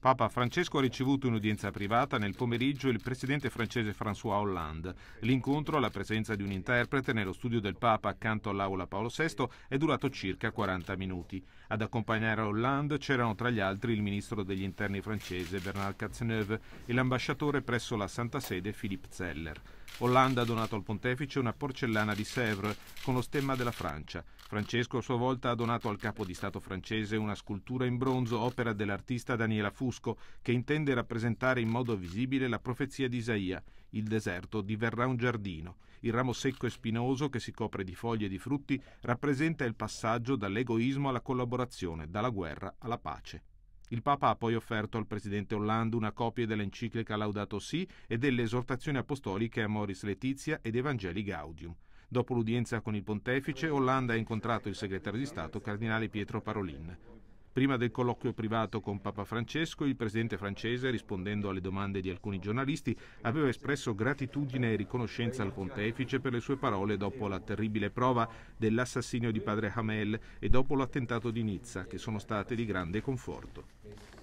Papa Francesco ha ricevuto in udienza privata nel pomeriggio il presidente francese François Hollande. L'incontro, alla presenza di un interprete nello studio del Papa accanto all'aula Paolo VI, è durato circa 40 minuti. Ad accompagnare Hollande c'erano tra gli altri il ministro degli interni francese Bernard Cazeneuve e l'ambasciatore presso la Santa Sede Philippe Zeller. Hollande ha donato al pontefice una porcellana di Sèvres con lo stemma della Francia. Francesco a sua volta ha donato al capo di Stato francese una scultura in bronzo opera dell'artista Daniela Furio crepusco che intende rappresentare in modo visibile la profezia di Isaia. Il deserto diverrà un giardino. Il ramo secco e spinoso che si copre di foglie e di frutti rappresenta il passaggio dall'egoismo alla collaborazione, dalla guerra alla pace. Il Papa ha poi offerto al presidente Hollande una copia dell'enciclica Laudato Si e delle esortazioni apostoliche a Moris Letizia ed Evangeli Gaudium. Dopo l'udienza con il pontefice, Hollande ha incontrato il segretario di Stato, cardinale Pietro Parolin. Prima del colloquio privato con Papa Francesco, il presidente francese, rispondendo alle domande di alcuni giornalisti, aveva espresso gratitudine e riconoscenza al pontefice per le sue parole dopo la terribile prova dell'assassinio di padre Hamel e dopo l'attentato di Nizza, che sono state di grande conforto.